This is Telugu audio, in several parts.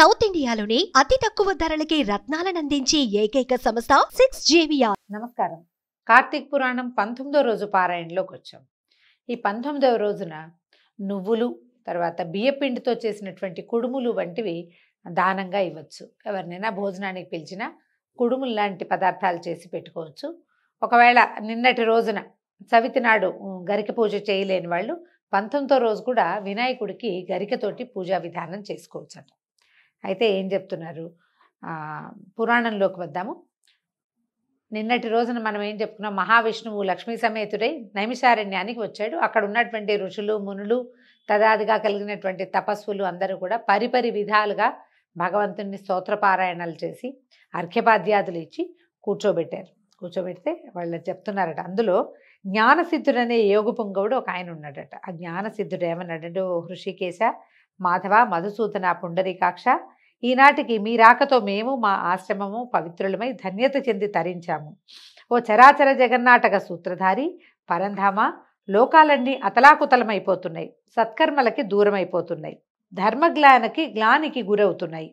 సౌత్ ఇండియాలోని అతి తక్కువ ధరలకి రత్నాలను అందించే ఏకైక సంస్థ సిక్స్ జేవియా నమస్కారం కార్తీక్ పురాణం పంతొమ్మిదో రోజు పారాయణలోకి వచ్చాం ఈ పంతొమ్మిదవ రోజున నువ్వులు తర్వాత బియ్యపిండితో చేసినటువంటి కుడుములు వంటివి దానంగా ఇవ్వచ్చు ఎవరినైనా భోజనానికి పిలిచినా కుడుములు లాంటి పదార్థాలు చేసి పెట్టుకోవచ్చు ఒకవేళ నిన్నటి రోజున సవితి నాడు గరిక పూజ చేయలేని వాళ్ళు పంతొమ్మిదో రోజు కూడా వినాయకుడికి గరికతోటి పూజా విధానం చేసుకోవచ్చు అయితే ఏం చెప్తున్నారు పురాణంలోకి వద్దాము నిన్నటి రోజున మనం ఏం చెప్పుకున్నాం మహావిష్ణువు లక్ష్మీ సమేతుడై నైమిషారణ్యానికి వచ్చాడు అక్కడ ఉన్నటువంటి ఋషులు మునులు తదాదిగా కలిగినటువంటి తపస్సులు అందరూ కూడా పరిపరి విధాలుగా భగవంతుని స్తోత్రపారాయణాలు చేసి అర్ఘ్యపాద్యాదులు ఇచ్చి కూర్చోబెట్టారు కూర్చోబెడితే వాళ్ళు చెప్తున్నారట అందులో జ్ఞానసిద్ధుడనే యోగ పుంగవుడు ఒక ఆయన ఉన్నాడట ఆ జ్ఞానసిద్ధుడు ఓ హృషికేశ మాధవ మధుసూదన పుండరీకాక్ష ఈనాటికి మీ రాకతో మేము మా ఆశ్రమము పవిత్రులమై ధన్యత చెంది తరించాము ఓ చరాచర జగన్నాటక సూత్రధారి పరంధామ లోకాలన్నీ అతలాకుతలమైపోతున్నాయి సత్కర్మలకి దూరమైపోతున్నాయి ధర్మగ్లానికి గ్లానికి గురవుతున్నాయి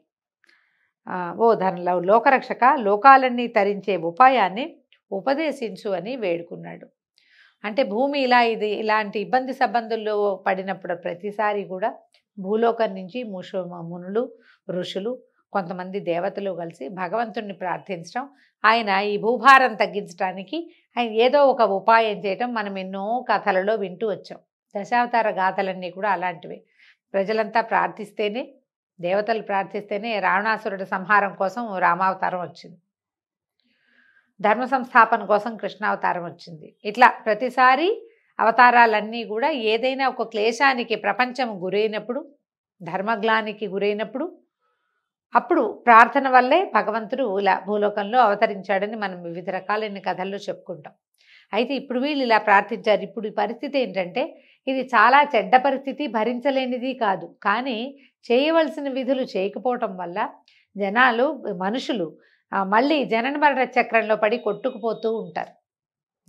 ఓ ధనలో లోకరక్షక లోకాలన్నీ తరించే ఉపాయాన్ని ఉపదేశించు అని వేడుకున్నాడు అంటే భూమి ఇలా ఇది ఇలాంటి ఇబ్బంది సబ్బందుల్లో పడినప్పుడు ప్రతిసారి కూడా భూలోకం నుంచి ముష మునులు ఋషులు కొంతమంది దేవతలు కలిసి భగవంతుణ్ణి ప్రార్థించడం ఆయన ఈ భూభారం తగ్గించడానికి ఆయన ఏదో ఒక ఉపాయం చేయటం మనం ఎన్నో కథలలో వింటూ వచ్చాం దశావతార గాథలన్నీ కూడా అలాంటివి ప్రజలంతా ప్రార్థిస్తేనే దేవతలు ప్రార్థిస్తేనే రావణాసురుడి సంహారం కోసం రామావతారం వచ్చింది ధర్మ సంస్థాపన కోసం కృష్ణావతారం వచ్చింది ఇట్లా ప్రతిసారి అవతారాలన్నీ కూడా ఏదైనా ఒక క్లేశానికి ప్రపంచం గురైనప్పుడు ధర్మగ్లానికి గురైనప్పుడు అప్పుడు ప్రార్థన వల్లే భగవంతుడు ఇలా భూలోకంలో అవతరించాడని మనం వివిధ రకాలైన కథల్లో చెప్పుకుంటాం అయితే ఇప్పుడు వీళ్ళు ఇలా ప్రార్థించారు ఇప్పుడు పరిస్థితి ఏంటంటే ఇది చాలా చెడ్డ పరిస్థితి భరించలేనిది కాదు కానీ చేయవలసిన విధులు చేయకపోవటం వల్ల జనాలు మనుషులు మళ్ళీ జనన మరణ చక్రంలో పడి కొట్టుకుపోతూ ఉంటారు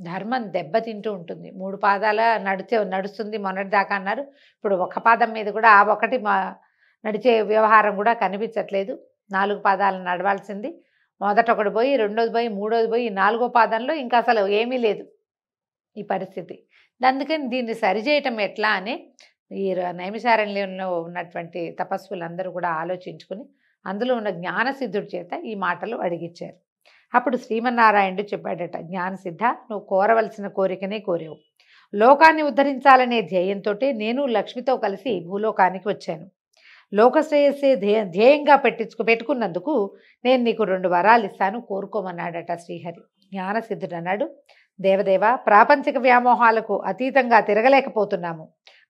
ధర్మం దెబ్బతింటూ ఉంటుంది మూడు పాదాల నడిచే నడుస్తుంది మొన్నటి దాకా అన్నారు ఇప్పుడు ఒక పాదం మీద కూడా ఆ ఒకటి నడిచే వ్యవహారం కూడా కనిపించట్లేదు నాలుగు పాదాలు నడవాల్సింది మొదట ఒకటి పోయి రెండోది పోయి మూడోది పోయి నాలుగో పాదంలో ఇంకా అసలు ఏమీ లేదు ఈ పరిస్థితి అందుకని దీన్ని సరిచేయటం ఎట్లా అని ఈ నైమిషారణ్యంలో ఉన్నటువంటి తపస్సులందరూ కూడా ఆలోచించుకుని అందులో ఉన్న జ్ఞానసిద్ధుడి చేత ఈ మాటలు అడిగిచ్చారు అప్పుడు శ్రీమన్నారాయణుడు చెప్పాడట జ్ఞానసిద్ధ నువ్వు కోరవలసిన కోరికనే కోరావు లోకాన్ని ఉద్ధరించాలనే ధ్యేయంతో నేను లక్ష్మితో కలిసి భూలోకానికి వచ్చాను లోకశ్రేయస్సే ధ్యేయ ధ్యేయంగా పెట్టించుకు పెట్టుకున్నందుకు నేను నీకు రెండు వరాలు ఇస్తాను కోరుకోమన్నాడట శ్రీహరి జ్ఞానసిద్ధుడు అన్నాడు దేవదేవ ప్రాపంచిక వ్యామోహాలకు అతీతంగా తిరగలేకపోతున్నాము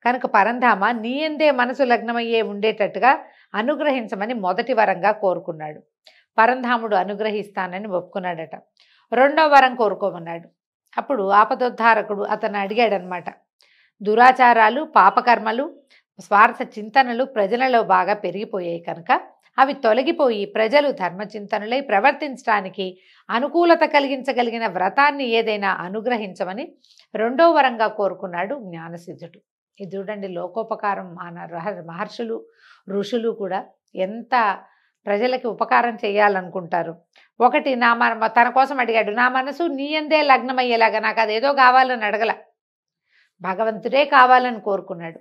కనుక పరంధామ నీ ఎందే మనసు లగ్నమయ్యే ఉండేటట్టుగా అనుగ్రహించమని మొదటి వరంగా కోరుకున్నాడు పరంధాముడు అనుగ్రహిస్తానని ఒప్పుకున్నాడట రెండో వరం కోరుకోమన్నాడు అప్పుడు ఆపదోద్ధారకుడు అతను అడిగాడనమాట దురాచారాలు పాపకర్మలు స్వార్థ చింతనలు ప్రజలలో బాగా పెరిగిపోయాయి కనుక అవి తొలగిపోయి ప్రజలు ధర్మచింతనులై ప్రవర్తించడానికి అనుకూలత కలిగించగలిగిన వ్రతాన్ని ఏదైనా అనుగ్రహించమని రెండో వరంగా కోరుకున్నాడు జ్ఞానసిద్ధుడు ఇది చూడండి లోకోపకారం మన మహర్షులు ఋషులు కూడా ఎంత ప్రజలకి ఉపకారం చేయాలనుకుంటారు ఒకటి నా మన తన కోసం అడిగాడు నా మనసు నీ అందే లగ్నమయ్యేలాగా నాకు అదేదో కావాలని అడగల భగవంతుడే కావాలని కోరుకున్నాడు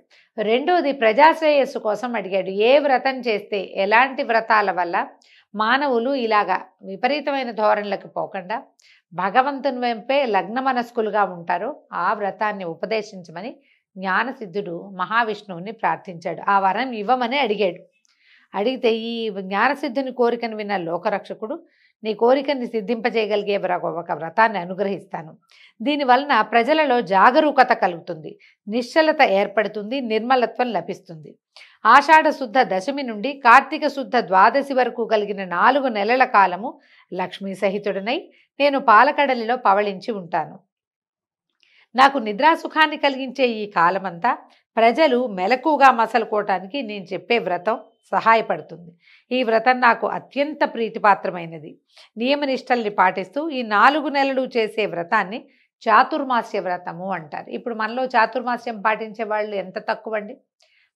రెండోది ప్రజాశ్రేయస్సు కోసం అడిగాడు ఏ వ్రతం చేస్తే ఎలాంటి వ్రతాల వల్ల మానవులు ఇలాగా విపరీతమైన ధోరణులకు పోకుండా భగవంతుని వెంపే లగ్న మనస్కులుగా ఉంటారు ఆ వ్రతాన్ని ఉపదేశించమని జ్ఞానసిద్ధుడు మహావిష్ణువుని ప్రార్థించాడు ఆ వరం ఇవ్వమని అడిగాడు అడిగితే ఈ జ్ఞానసిద్ధుని కోరికను విన్న లోకరక్షకుడు నీ కోరికని సిద్ధింపజేయగలిగే ఒక వ్రతాన్ని అనుగ్రహిస్తాను దీనివలన ప్రజలలో జాగరూకత కలుగుతుంది నిశ్చలత ఏర్పడుతుంది నిర్మలత్వం లభిస్తుంది ఆషాఢ శుద్ధ దశమి నుండి కార్తీక శుద్ధ ద్వాదశి వరకు కలిగిన నాలుగు నెలల కాలము లక్ష్మీ సహితుడనై నేను పాలకడలిలో పవళించి ఉంటాను నాకు నిద్రాసుఖాన్ని కలిగించే ఈ కాలమంతా ప్రజలు మెలకుగా మసలుకోవటానికి నేను చెప్పే వ్రతం సహాయపడుతుంది ఈ వ్రతం నాకు అత్యంత ప్రీతిపాత్రమైనది నియమనిష్టల్ని పాటిస్తూ ఈ నాలుగు నెలలు చేసే వ్రతాన్ని చాతుర్మాస్య వ్రతము అంటారు ఇప్పుడు మనలో చాతుర్మాస్యం పాటించే వాళ్ళు ఎంత తక్కువ అండి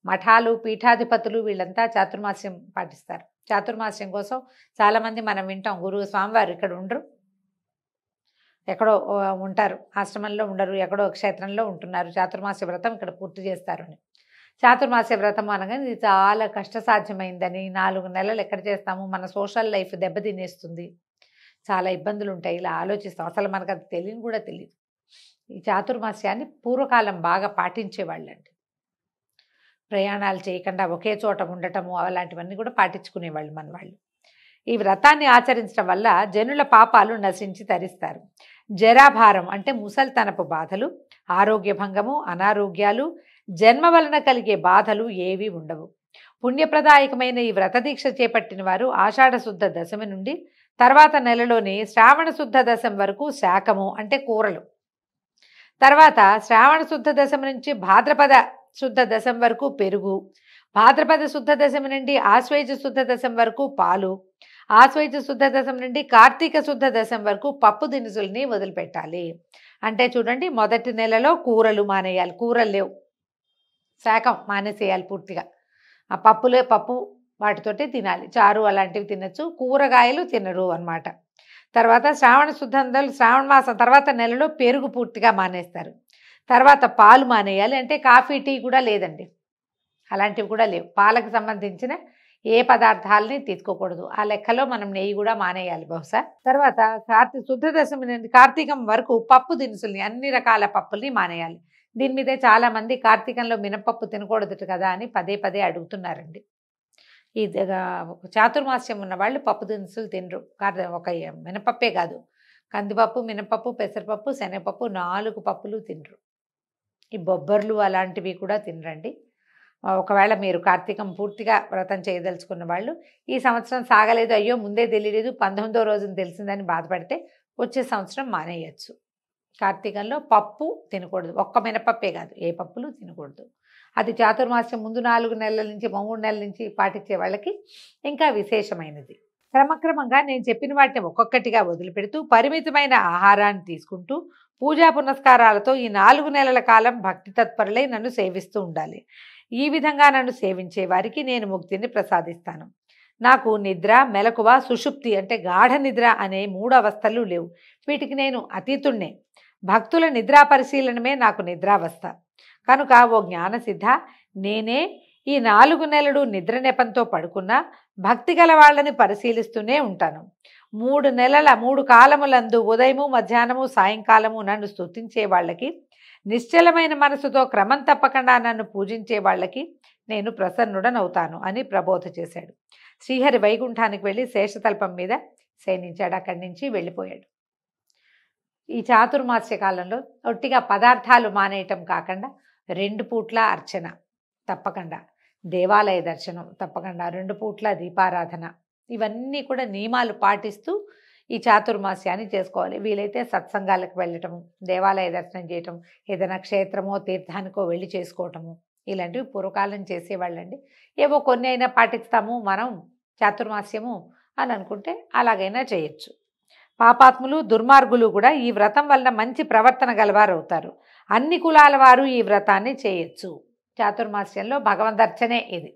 మఠాలు పీఠాధిపతులు వీళ్ళంతా చాతుర్మాస్యం పాటిస్తారు చాతుర్మాస్యం కోసం చాలామంది మనం వింటాం గురువు స్వామివారు ఇక్కడ ఉండరు ఎక్కడో ఉంటారు ఆశ్రమంలో ఉండరు ఎక్కడో క్షేత్రంలో ఉంటున్నారు చాతుర్మాస్య వ్రతం ఇక్కడ పూర్తి చేస్తారు చాతుర్మాస్య వ్రతం అనగా ఇది చాలా కష్టసాధ్యమైందని నాలుగు నెలలు ఎక్కడ చేస్తాము మన సోషల్ లైఫ్ దెబ్బతినేస్తుంది చాలా ఇబ్బందులు ఉంటాయి ఇలా ఆలోచిస్తాం అసలు మనకు అది తెలియని కూడా తెలియదు ఈ చాతుర్మాస్యాన్ని పూర్వకాలం బాగా పాటించేవాళ్ళండి ప్రయాణాలు చేయకుండా ఒకే చోట ఉండటము అలాంటివన్నీ కూడా పాటించుకునేవాళ్ళు మన వాళ్ళు ఈ వ్రతాన్ని ఆచరించడం వల్ల జనుల పాపాలు నశించి తరిస్తారు జరాభారం అంటే ముసల్తనపు బాధలు ఆరోగ్య భంగము అనారోగ్యాలు జన్మ వలన కలిగే బాధలు ఏవి ఉండవు పుణ్యప్రదాయకమైన ఈ వ్రతదీక్ష చేపట్టిన వారు ఆషాఢ శుద్ధ దశమి నుండి తర్వాత నెలలోని శ్రావణ శుద్ధ దశం వరకు శాకము అంటే కూరలు తర్వాత శ్రావణ శుద్ధ దశమి నుంచి భాద్రపద శుద్ధ దశం వరకు పెరుగు భాద్రపద శుద్ధ దశమి నుండి ఆశ్వేజ శుద్ధ దశం వరకు పాలు ఆశ్వేజ శుద్ధ దశం నుండి కార్తీక శుద్ధ దశం వరకు పప్పు దినుసుల్ని వదిలిపెట్టాలి అంటే చూడండి మొదటి నెలలో కూరలు మానేయాలి కూరలు లేవు శాఖం మానేసేయాలి పూర్తిగా ఆ పప్పులే పప్పు వాటితోటే తినాలి చారు అలాంటివి తినచ్చు కూరగాయలు తినరు అనమాట తర్వాత శ్రావణ శుద్ధందలు శ్రావణ మాసం తర్వాత నెలలో పెరుగు పూర్తిగా మానేస్తారు తర్వాత పాలు మానేయాలి అంటే కాఫీ టీ కూడా లేదండి అలాంటివి కూడా లేవు పాలకు సంబంధించిన ఏ పదార్థాలని తీసుకోకూడదు ఆ లెక్కలో మనం నెయ్యి కూడా మానేయాలి బహుశా తర్వాత కార్తీ శుద్ధ దశమి కార్తీకం వరకు పప్పు దినుసుల్ని అన్ని రకాల పప్పుల్ని మానేయాలి దీని మీదే చాలామంది కార్తీకంలో మినపప్పు తినకూడదు కదా అని పదే పదే అడుగుతున్నారండి ఈ చాతుర్మాస్యం ఉన్న వాళ్ళు పప్పు దినుసులు తినరు ఒక మినపప్పే కాదు కందిపప్పు మినపప్పు పెసరపప్పు శనగపప్పు నాలుగు పప్పులు తినరు ఈ బొబ్బర్లు అలాంటివి కూడా తినరండి ఒకవేళ మీరు కార్తీకం పూర్తిగా వ్రతం చేయదలుచుకున్న వాళ్ళు ఈ సంవత్సరం సాగలేదు అయ్యో ముందే తెలియలేదు పంతొమ్మిదో రోజున తెలిసిందని బాధపడితే వచ్చే సంవత్సరం మానేయచ్చు కార్తీకంలో పప్పు తినకూడదు ఒక్క మినపప్పే కాదు ఏ పప్పులు తినకూడదు అది చాతుర్మాసం ముందు నాలుగు నెలల నుంచి మూడు నెలల నుంచి పాటించే వాళ్ళకి ఇంకా విశేషమైనది క్రమక్రమంగా నేను చెప్పిన వాటిని ఒక్కొక్కటిగా వదిలిపెడుతూ పరిమితమైన ఆహారాన్ని తీసుకుంటూ పూజా పునస్కారాలతో ఈ నాలుగు నెలల కాలం భక్తి తత్పరులై నన్ను సేవిస్తూ ఉండాలి ఈ విధంగా నన్ను సేవించే వారికి నేను ముక్తిని ప్రసాదిస్తాను నాకు నిద్ర మెలకువ సుషుప్తి అంటే గాఢ నిద్ర అనే మూడు అవస్థలు లేవు వీటికి నేను అతీతుణ్ణే భక్తుల నిద్రా పరిశీలనమే నాకు నిద్రావస్థ కనుక ఓ జ్ఞానసిద్ధ నేనే ఈ నాలుగు నెలలు నిద్ర నెపంతో పడుకున్నా భక్తి గల వాళ్ళని పరిశీలిస్తూనే ఉంటాను మూడు నెలల మూడు కాలములందు ఉదయము మధ్యాహ్నము సాయంకాలము నన్ను స్తుతించే వాళ్ళకి నిశ్చలమైన మనసుతో క్రమం తప్పకుండా నన్ను పూజించే వాళ్ళకి నేను ప్రసన్నుడనవుతాను అని ప్రబోధ చేశాడు శ్రీహరి వైకుంఠానికి వెళ్ళి శేషతల్పం మీద సేనించాడు అక్కడి నుంచి వెళ్ళిపోయాడు ఈ చాతుర్మాస్య కాలంలో ఒట్టిగా పదార్థాలు మానేయటం కాకుండా రెండు పూట్ల అర్చన తప్పకుండా దేవాలయ దర్శనం తప్పకుండా రెండు పూట్ల దీపారాధన ఇవన్నీ కూడా నియమాలు పాటిస్తూ ఈ చాతుర్మాస్యాన్ని చేసుకోవాలి వీలైతే సత్సంగాలకు వెళ్ళటము దేవాలయ దర్శనం చేయటం ఏదైనా క్షేత్రమో తీర్థానికో వెళ్ళి చేసుకోవటము ఇలాంటివి పూర్వకాలం చేసేవాళ్ళండి ఏవో కొన్ని అయినా పాటిస్తాము మనం చాతుర్మాస్యము అని అనుకుంటే అలాగైనా చేయొచ్చు పాపాత్ములు దుర్మార్గులు కూడా ఈ వ్రతం వలన మంచి ప్రవర్తన గలవారు అవుతారు అన్ని కులాల వారు ఈ వ్రతాన్ని చేయొచ్చు చాతుర్మాస్యంలో భగవందర్చనే ఇది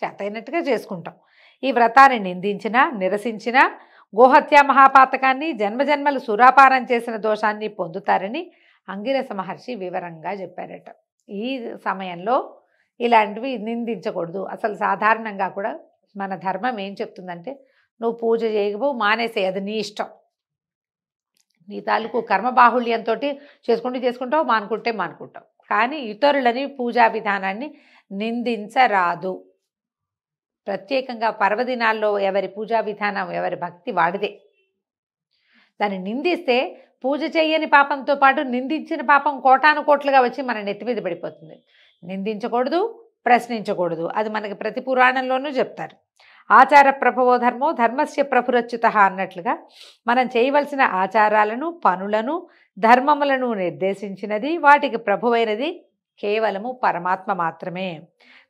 చేతైనట్టుగా చేసుకుంటాం ఈ వ్రతాన్ని నిందించినా నిరసించినా గోహత్య మహాపాతకాన్ని జన్మజన్మలు సురాపారం చేసిన దోషాన్ని పొందుతారని అంగిరస మహర్షి వివరంగా చెప్పారట ఈ సమయంలో ఇలాంటివి నిందించకూడదు అసలు సాధారణంగా కూడా మన ధర్మం ఏం చెప్తుందంటే నువ్వు పూజ చేయకపో మానేసే అది నీ ఇష్టం నీ తాలూకు కర్మ బాహుళ్యంతో చేసుకుంటూ చేసుకుంటావు మానుకుంటే మానుకుంటావు కానీ ఇతరులని పూజా విధానాన్ని నిందించరాదు ప్రత్యేకంగా పర్వదినాల్లో ఎవరి పూజా విధానం ఎవరి భక్తి వాడిదే దాన్ని నిందిస్తే పూజ చేయని పాపంతో పాటు నిందించిన పాపం కోటాను కోట్లుగా వచ్చి మన నెత్తి మీద పడిపోతుంది నిందించకూడదు ప్రశ్నించకూడదు అది మనకి ప్రతి పురాణంలోనూ చెప్తారు ఆచార ప్రభవో ధర్మో ధర్మస్య ప్రభురచ్యుత అన్నట్లుగా మనం చేయవలసిన ఆచారాలను పనులను ధర్మములను నిర్దేశించినది వాటికి ప్రభువైనది కేవలము పరమాత్మ మాత్రమే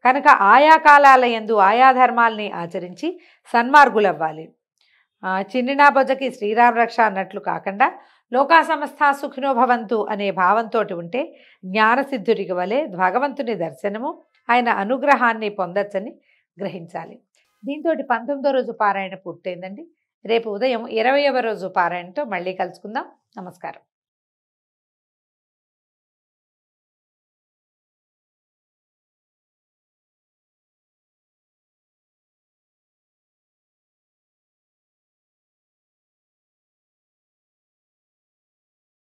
కనుక ఆయా కాలాల ఎందు ఆయా ధర్మాల్ని ఆచరించి సన్మార్గులవ్వాలి చిన్నినా బొజకి శ్రీరామ రక్ష అన్నట్లు కాకుండా లోకా సంస్థ సుఖినో భవంతు అనే భావంతో ఉంటే జ్ఞానసిద్ధుడికి వలె భగవంతుని దర్శనము ఆయన అనుగ్రహాన్ని పొందొచ్చని గ్రహించాలి దీంతో పంతొమ్మిదో రోజు పారాయణ పూర్తయిందండి రేపు ఉదయం ఇరవయవ రోజు పారాయణతో మళ్ళీ కలుసుకుందాం నమస్కారం